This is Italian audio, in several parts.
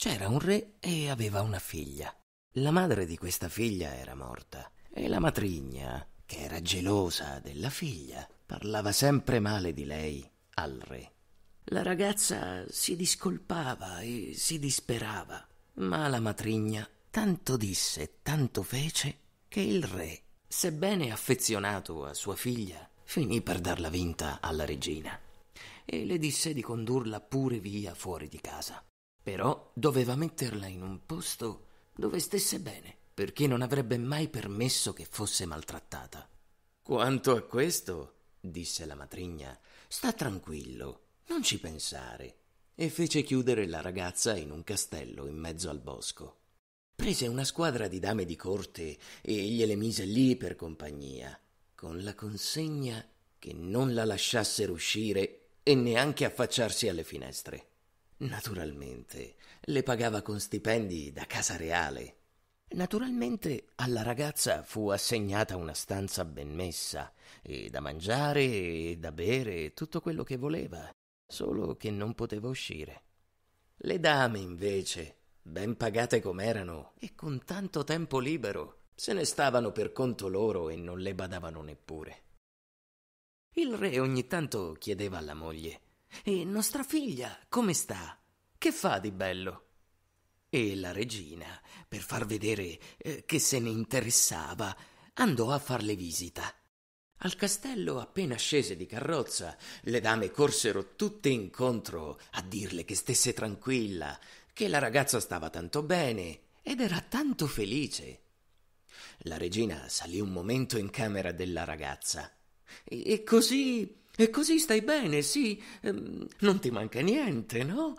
C'era un re e aveva una figlia. La madre di questa figlia era morta e la matrigna, che era gelosa della figlia, parlava sempre male di lei al re. La ragazza si discolpava e si disperava, ma la matrigna tanto disse e tanto fece che il re, sebbene affezionato a sua figlia, finì per darla vinta alla regina e le disse di condurla pure via fuori di casa. Però doveva metterla in un posto dove stesse bene, perché non avrebbe mai permesso che fosse maltrattata. Quanto a questo, disse la matrigna, sta tranquillo, non ci pensare. E fece chiudere la ragazza in un castello in mezzo al bosco. Prese una squadra di dame di corte e gliele mise lì per compagnia, con la consegna che non la lasciassero uscire e neanche affacciarsi alle finestre. Naturalmente, le pagava con stipendi da casa reale. Naturalmente alla ragazza fu assegnata una stanza ben messa, e da mangiare e da bere tutto quello che voleva, solo che non poteva uscire. Le dame, invece, ben pagate com'erano e con tanto tempo libero, se ne stavano per conto loro e non le badavano neppure. Il re ogni tanto chiedeva alla moglie e nostra figlia come sta? Che fa di bello? E la regina, per far vedere eh, che se ne interessava, andò a farle visita. Al castello, appena scese di carrozza, le dame corsero tutte incontro a dirle che stesse tranquilla, che la ragazza stava tanto bene ed era tanto felice. La regina salì un momento in camera della ragazza e così e così stai bene, sì. Ehm, non ti manca niente, no?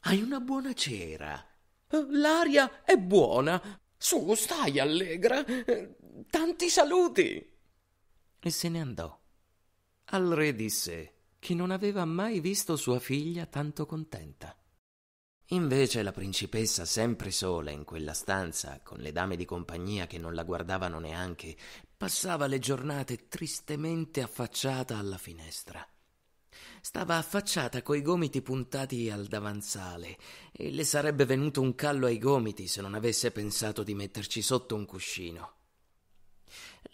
Hai una buona cera. Eh, l'aria è buona. Su, stai allegra. Eh, tanti saluti. E se ne andò. Al re disse che non aveva mai visto sua figlia tanto contenta. Invece la principessa, sempre sola in quella stanza, con le dame di compagnia che non la guardavano neanche, passava le giornate tristemente affacciata alla finestra. Stava affacciata coi gomiti puntati al davanzale e le sarebbe venuto un callo ai gomiti se non avesse pensato di metterci sotto un cuscino.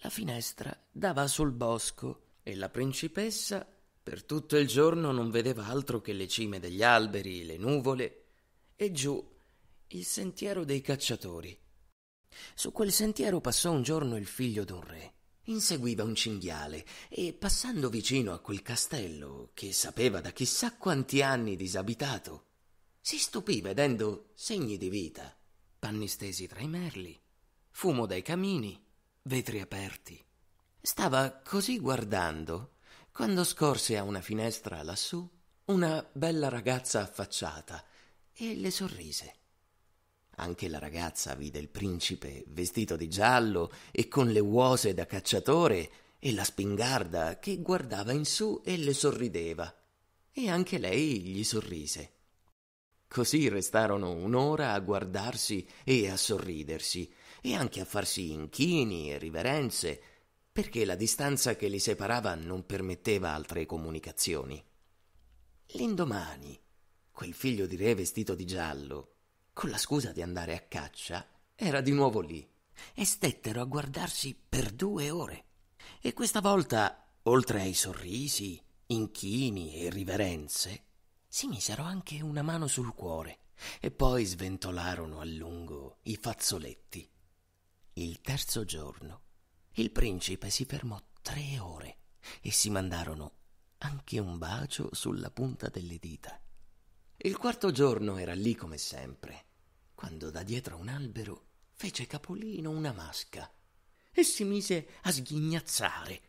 La finestra dava sul bosco e la principessa per tutto il giorno non vedeva altro che le cime degli alberi, le nuvole e giù il sentiero dei cacciatori. Su quel sentiero passò un giorno il figlio d'un re. Inseguiva un cinghiale e, passando vicino a quel castello, che sapeva da chissà quanti anni disabitato, si stupì vedendo segni di vita, panni stesi tra i merli, fumo dai camini, vetri aperti. Stava così guardando quando scorse a una finestra lassù una bella ragazza affacciata e le sorrise. Anche la ragazza vide il principe vestito di giallo e con le uose da cacciatore e la spingarda che guardava in su e le sorrideva. E anche lei gli sorrise. Così restarono un'ora a guardarsi e a sorridersi, e anche a farsi inchini e riverenze, perché la distanza che li separava non permetteva altre comunicazioni. L'indomani, quel figlio di re vestito di giallo, con la scusa di andare a caccia, era di nuovo lì e stettero a guardarsi per due ore. E questa volta, oltre ai sorrisi, inchini e riverenze, si misero anche una mano sul cuore e poi sventolarono a lungo i fazzoletti. Il terzo giorno il principe si fermò tre ore e si mandarono anche un bacio sulla punta delle dita. Il quarto giorno era lì come sempre, quando da dietro un albero fece capolino una masca e si mise a sghignazzare.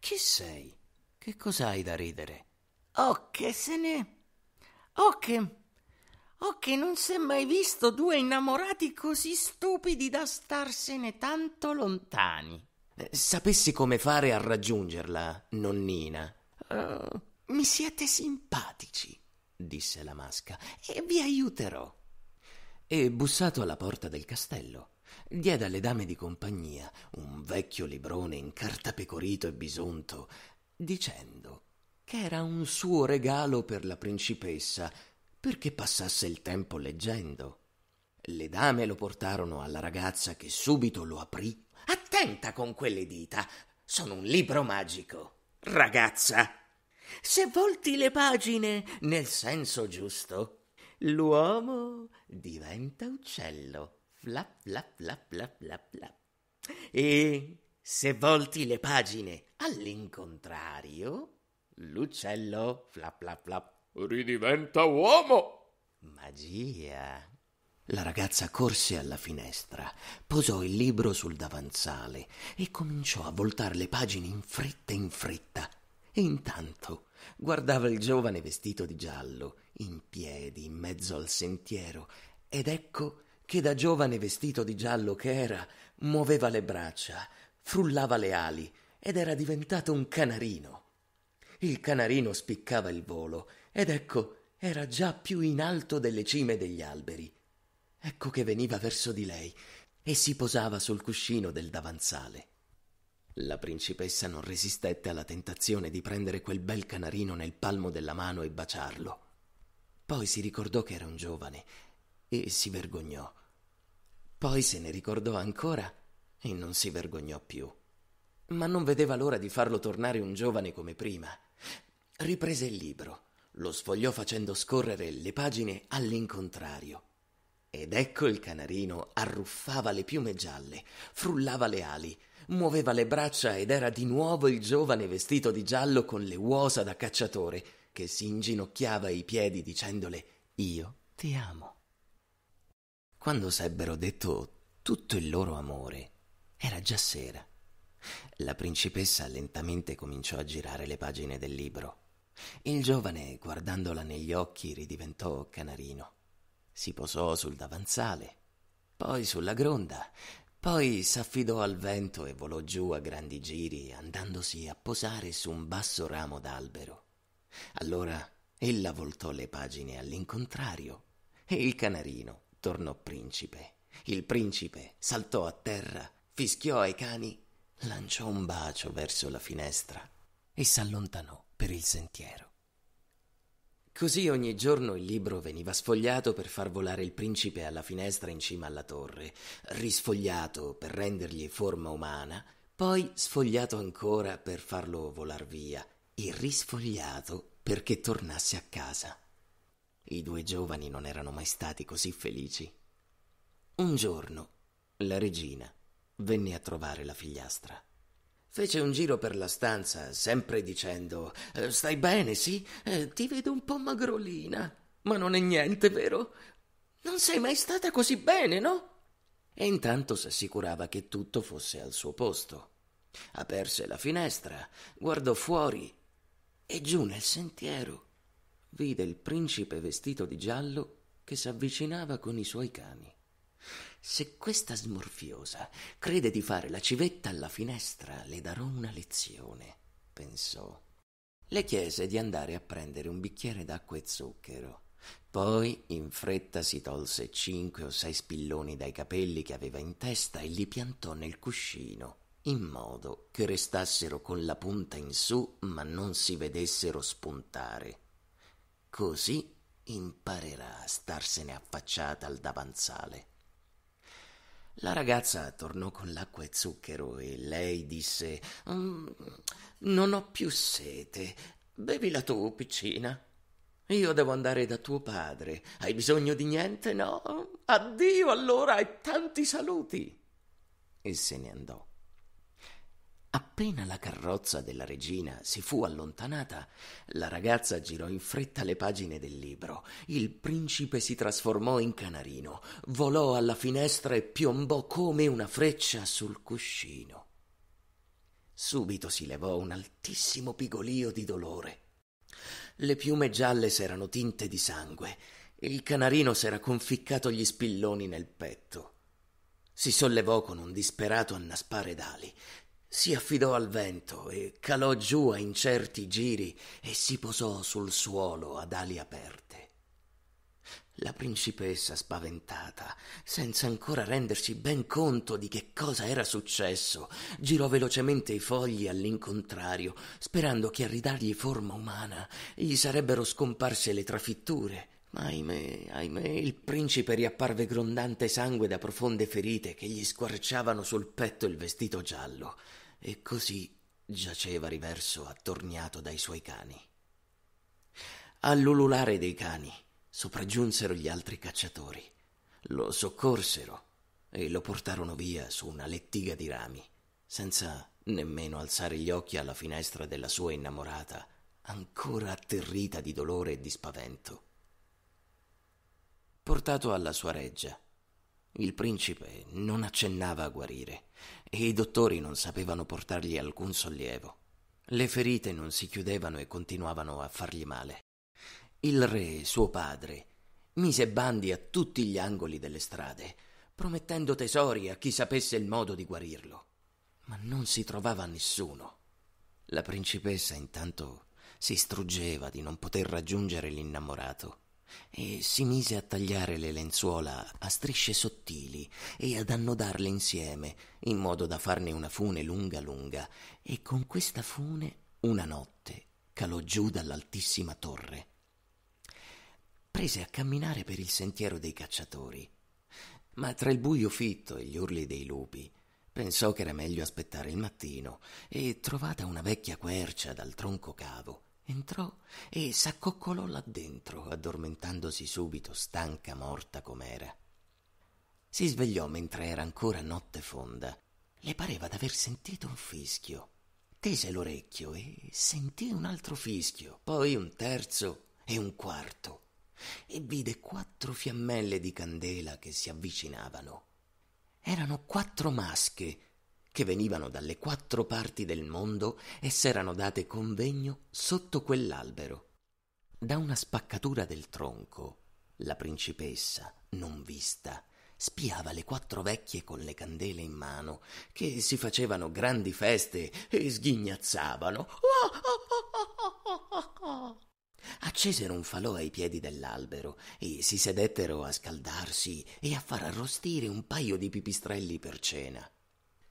Chi sei? Che cos'hai da ridere? Oh, che se ne. Oh, che. Oh, che non s'è mai visto due innamorati così stupidi da starsene tanto lontani. Eh, sapessi come fare a raggiungerla, nonnina. Uh, mi siete simpatici, disse la masca, e vi aiuterò. E bussato alla porta del castello, diede alle dame di compagnia un vecchio librone incartapecorito e bisonto, dicendo che era un suo regalo per la principessa perché passasse il tempo leggendo. Le dame lo portarono alla ragazza che subito lo aprì. Attenta con quelle dita! Sono un libro magico. Ragazza, se volti le pagine nel senso giusto, l'uomo diventa uccello. Flap, flap, flap, flap, flap, flap. E se volti le pagine all'incontrario, l'uccello flap, flap, flap, ridiventa uomo. Magia. La ragazza corse alla finestra, posò il libro sul davanzale e cominciò a voltare le pagine in fretta in fretta e intanto guardava il giovane vestito di giallo, in piedi, in mezzo al sentiero, ed ecco che da giovane vestito di giallo che era, muoveva le braccia, frullava le ali ed era diventato un canarino. Il canarino spiccava il volo ed ecco era già più in alto delle cime degli alberi. Ecco che veniva verso di lei e si posava sul cuscino del davanzale. La principessa non resistette alla tentazione di prendere quel bel canarino nel palmo della mano e baciarlo. Poi si ricordò che era un giovane e si vergognò. Poi se ne ricordò ancora e non si vergognò più. Ma non vedeva l'ora di farlo tornare un giovane come prima. Riprese il libro, lo sfogliò facendo scorrere le pagine all'incontrario. Ed ecco il canarino arruffava le piume gialle, frullava le ali, muoveva le braccia ed era di nuovo il giovane vestito di giallo con le uosa da cacciatore che si inginocchiava ai piedi dicendole Io ti amo. Quando s'ebbero detto tutto il loro amore, era già sera. La principessa lentamente cominciò a girare le pagine del libro. Il giovane, guardandola negli occhi, ridiventò canarino. Si posò sul davanzale, poi sulla gronda, poi s'affidò al vento e volò giù a grandi giri, andandosi a posare su un basso ramo d'albero. Allora ella voltò le pagine all'incontrario e il canarino tornò principe. Il principe saltò a terra, fischiò ai cani, lanciò un bacio verso la finestra e s'allontanò per il sentiero. Così ogni giorno il libro veniva sfogliato per far volare il principe alla finestra in cima alla torre, risfogliato per rendergli forma umana, poi sfogliato ancora per farlo volar via e risfogliato perché tornasse a casa. I due giovani non erano mai stati così felici. Un giorno la regina venne a trovare la figliastra. Fece un giro per la stanza, sempre dicendo eh, Stai bene, sì? Eh, ti vedo un po' magrolina. Ma non è niente, vero? Non sei mai stata così bene, no? E intanto s'assicurava che tutto fosse al suo posto. Aperse la finestra, guardò fuori e giù nel sentiero vide il principe vestito di giallo che s'avvicinava con i suoi cani. Se questa smorfiosa crede di fare la civetta alla finestra, le darò una lezione, pensò. Le chiese di andare a prendere un bicchiere d'acqua e zucchero. Poi in fretta si tolse cinque o sei spilloni dai capelli che aveva in testa e li piantò nel cuscino, in modo che restassero con la punta in su ma non si vedessero spuntare. Così imparerà a starsene affacciata al davanzale. La ragazza tornò con l'acqua e zucchero e lei disse: mm, Non ho più sete. Bevila tu, piccina. Io devo andare da tuo padre. Hai bisogno di niente? No? Addio allora e tanti saluti. E se ne andò. Appena la carrozza della regina si fu allontanata, la ragazza girò in fretta le pagine del libro. Il principe si trasformò in canarino, volò alla finestra e piombò come una freccia sul cuscino. Subito si levò un altissimo pigolio di dolore. Le piume gialle s'erano tinte di sangue. Il canarino s'era conficcato gli spilloni nel petto. Si sollevò con un disperato annaspare d'ali, si affidò al vento e calò giù a incerti giri e si posò sul suolo ad ali aperte. La principessa, spaventata, senza ancora rendersi ben conto di che cosa era successo, girò velocemente i fogli all'incontrario, sperando che a ridargli forma umana gli sarebbero scomparse le trafitture. Ma ahimè, ahimè, il principe riapparve grondante sangue da profonde ferite che gli squarciavano sul petto il vestito giallo e così giaceva riverso attorniato dai suoi cani. All'ululare dei cani sopraggiunsero gli altri cacciatori, lo soccorsero e lo portarono via su una lettiga di rami, senza nemmeno alzare gli occhi alla finestra della sua innamorata, ancora atterrita di dolore e di spavento. Portato alla sua reggia, il principe non accennava a guarire e i dottori non sapevano portargli alcun sollievo. Le ferite non si chiudevano e continuavano a fargli male. Il re, suo padre, mise bandi a tutti gli angoli delle strade, promettendo tesori a chi sapesse il modo di guarirlo. Ma non si trovava nessuno. La principessa intanto si struggeva di non poter raggiungere l'innamorato e si mise a tagliare le lenzuola a strisce sottili e ad annodarle insieme, in modo da farne una fune lunga lunga, e con questa fune una notte calò giù dall'altissima torre. Prese a camminare per il sentiero dei cacciatori, ma tra il buio fitto e gli urli dei lupi pensò che era meglio aspettare il mattino e trovata una vecchia quercia dal tronco cavo Entrò e s'accoccolò là dentro, addormentandosi subito, stanca morta com'era. Si svegliò mentre era ancora notte fonda. Le pareva d'aver sentito un fischio. Tese l'orecchio e sentì un altro fischio, poi un terzo e un quarto, e vide quattro fiammelle di candela che si avvicinavano. Erano quattro masche che venivano dalle quattro parti del mondo e s'erano date convegno sotto quell'albero. Da una spaccatura del tronco, la principessa, non vista, spiava le quattro vecchie con le candele in mano, che si facevano grandi feste e sghignazzavano. Accesero un falò ai piedi dell'albero e si sedettero a scaldarsi e a far arrostire un paio di pipistrelli per cena.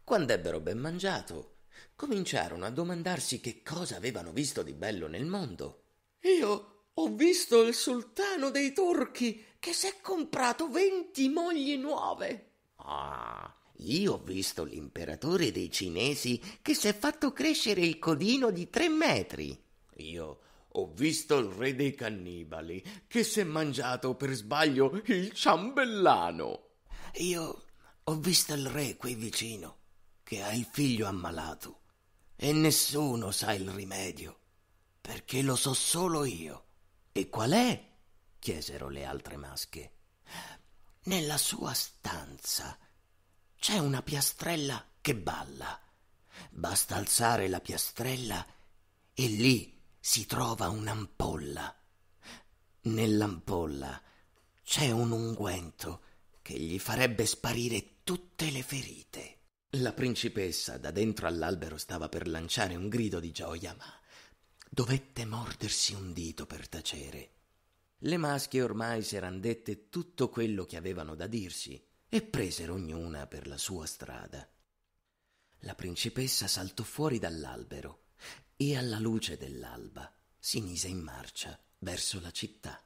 Quando ebbero ben mangiato, cominciarono a domandarsi che cosa avevano visto di bello nel mondo. Io ho visto il sultano dei turchi che s'è comprato venti mogli nuove. Ah, io ho visto l'imperatore dei cinesi che s'è fatto crescere il codino di tre metri. Io ho visto il re dei cannibali che s'è mangiato per sbaglio il ciambellano. Io ho visto il re qui vicino che ha il figlio ammalato e nessuno sa il rimedio, perché lo so solo io. E qual è? chiesero le altre masche. Nella sua stanza c'è una piastrella che balla. Basta alzare la piastrella e lì si trova un'ampolla. Nell'ampolla c'è un unguento che gli farebbe sparire tutte le ferite. La principessa da dentro all'albero stava per lanciare un grido di gioia, ma dovette mordersi un dito per tacere. Le maschie ormai s'eran dette tutto quello che avevano da dirsi e presero ognuna per la sua strada. La principessa saltò fuori dall'albero e alla luce dell'alba si mise in marcia verso la città.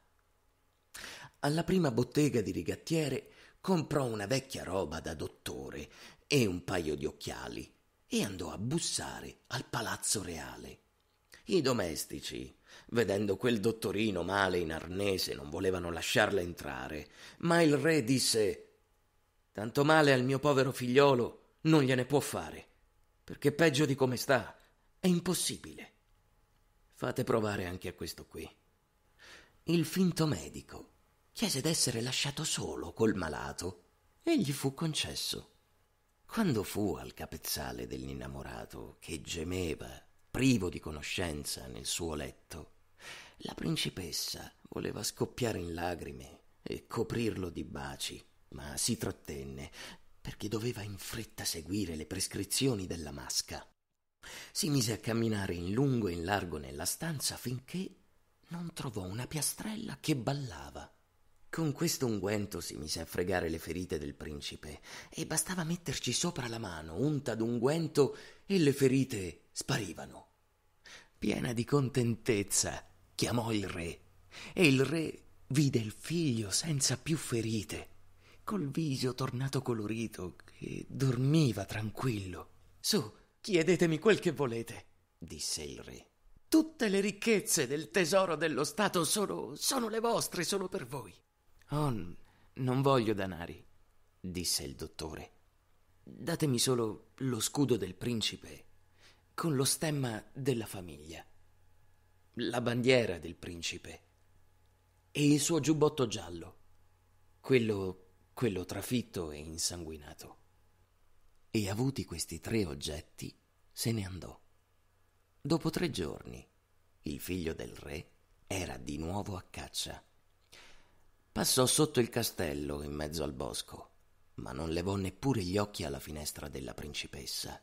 Alla prima bottega di rigattiere comprò una vecchia roba da dottore e un paio di occhiali e andò a bussare al palazzo reale. I domestici, vedendo quel dottorino male in arnese, non volevano lasciarla entrare, ma il re disse Tanto male al mio povero figliolo non gliene può fare, perché peggio di come sta è impossibile. Fate provare anche a questo qui. Il finto medico chiese d'essere lasciato solo col malato e gli fu concesso. Quando fu al capezzale dell'innamorato che gemeva, privo di conoscenza, nel suo letto, la principessa voleva scoppiare in lagrime e coprirlo di baci, ma si trattenne perché doveva in fretta seguire le prescrizioni della masca. Si mise a camminare in lungo e in largo nella stanza finché non trovò una piastrella che ballava. Con questo unguento si mise a fregare le ferite del principe e bastava metterci sopra la mano unta d'unguento e le ferite sparivano. Piena di contentezza, chiamò il re e il re vide il figlio senza più ferite, col viso tornato colorito che dormiva tranquillo. Su, chiedetemi quel che volete, disse il re. Tutte le ricchezze del tesoro dello Stato sono, sono le vostre, sono per voi. Oh, non voglio danari, disse il dottore. Datemi solo lo scudo del principe con lo stemma della famiglia, la bandiera del principe e il suo giubbotto giallo, quello, quello trafitto e insanguinato. E avuti questi tre oggetti, se ne andò. Dopo tre giorni, il figlio del re era di nuovo a caccia Passò sotto il castello, in mezzo al bosco, ma non levò neppure gli occhi alla finestra della principessa.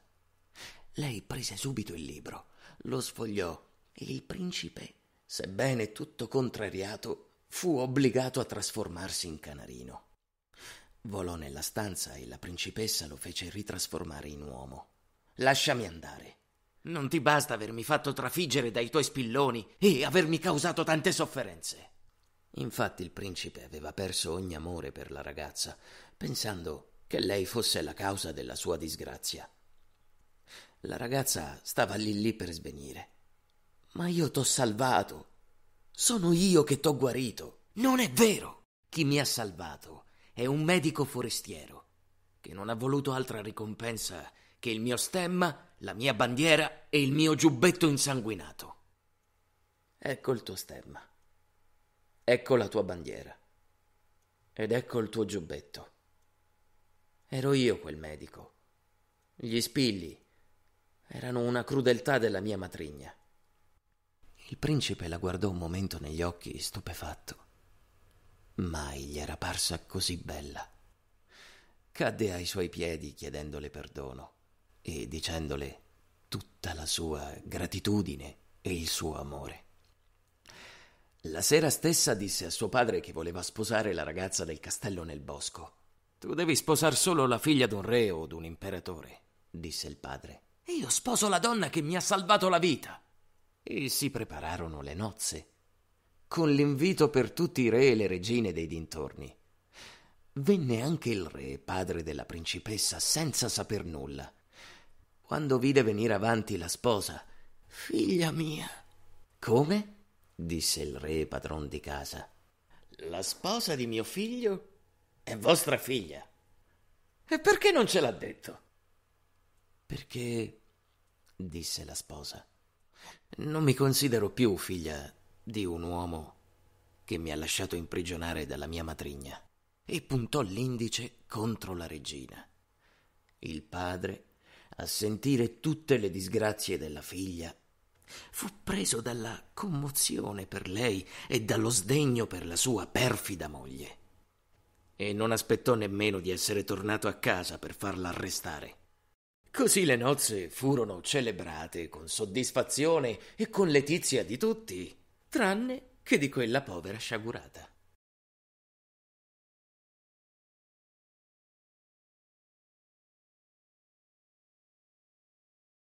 Lei prese subito il libro, lo sfogliò e il principe, sebbene tutto contrariato, fu obbligato a trasformarsi in canarino. Volò nella stanza e la principessa lo fece ritrasformare in uomo. Lasciami andare. Non ti basta avermi fatto trafiggere dai tuoi spilloni e avermi causato tante sofferenze. Infatti il principe aveva perso ogni amore per la ragazza, pensando che lei fosse la causa della sua disgrazia. La ragazza stava lì lì per svenire. Ma io t'ho salvato. Sono io che t'ho guarito. Non è vero. Chi mi ha salvato è un medico forestiero che non ha voluto altra ricompensa che il mio stemma, la mia bandiera e il mio giubbetto insanguinato. Ecco il tuo stemma. Ecco la tua bandiera. Ed ecco il tuo giubbetto. Ero io quel medico. Gli spilli erano una crudeltà della mia matrigna. Il principe la guardò un momento negli occhi stupefatto. Mai gli era parsa così bella. Cadde ai suoi piedi chiedendole perdono e dicendole tutta la sua gratitudine e il suo amore. La sera stessa disse a suo padre che voleva sposare la ragazza del castello nel bosco. Tu devi sposar solo la figlia d'un re o d'un imperatore, disse il padre. io sposo la donna che mi ha salvato la vita. E si prepararono le nozze, con l'invito per tutti i re e le regine dei dintorni. Venne anche il re, padre della principessa, senza saper nulla. Quando vide venire avanti la sposa, Figlia mia. Come? disse il re padron di casa. La sposa di mio figlio è vostra figlia. E perché non ce l'ha detto? Perché, disse la sposa, non mi considero più figlia di un uomo che mi ha lasciato imprigionare dalla mia matrigna. E puntò l'indice contro la regina. Il padre, a sentire tutte le disgrazie della figlia, Fu preso dalla commozione per lei e dallo sdegno per la sua perfida moglie. E non aspettò nemmeno di essere tornato a casa per farla arrestare. Così le nozze furono celebrate con soddisfazione e con letizia di tutti, tranne che di quella povera sciagurata.